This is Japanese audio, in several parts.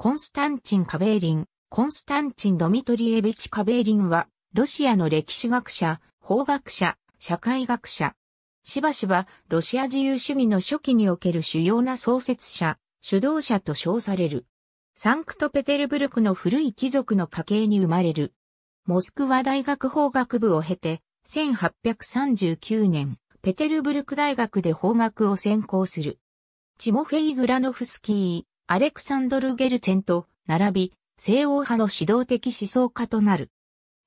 コンスタンチン・カベーリン、コンスタンチン・ドミトリエビチ・カベーリンは、ロシアの歴史学者、法学者、社会学者。しばしば、ロシア自由主義の初期における主要な創設者、主導者と称される。サンクトペテルブルクの古い貴族の家系に生まれる。モスクワ大学法学部を経て、1839年、ペテルブルク大学で法学を専攻する。チモフェイ・グラノフスキー、アレクサンドル・ゲルツェンと並び、西欧派の指導的思想家となる。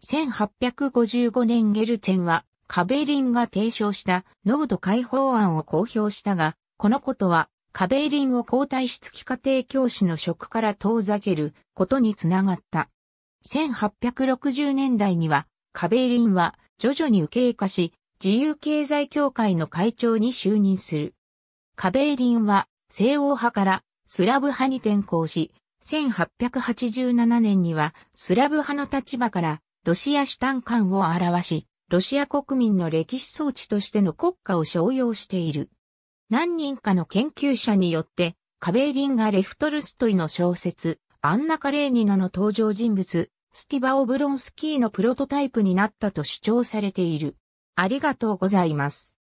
1855年ゲルツェンは、カベリンが提唱した濃度解放案を公表したが、このことは、カベリンを交代し付き家庭教師の職から遠ざけることにつながった。1860年代には、カベリンは徐々に右傾化し、自由経済協会の会長に就任する。カベリンは西欧派からスラブ派に転向し、1887年にはスラブ派の立場からロシア主体感を表し、ロシア国民の歴史装置としての国家を商用している。何人かの研究者によって、カベーリンがレフトルストイの小説、アンナ・カレーニナの登場人物、スティバ・オブロンスキーのプロトタイプになったと主張されている。ありがとうございます。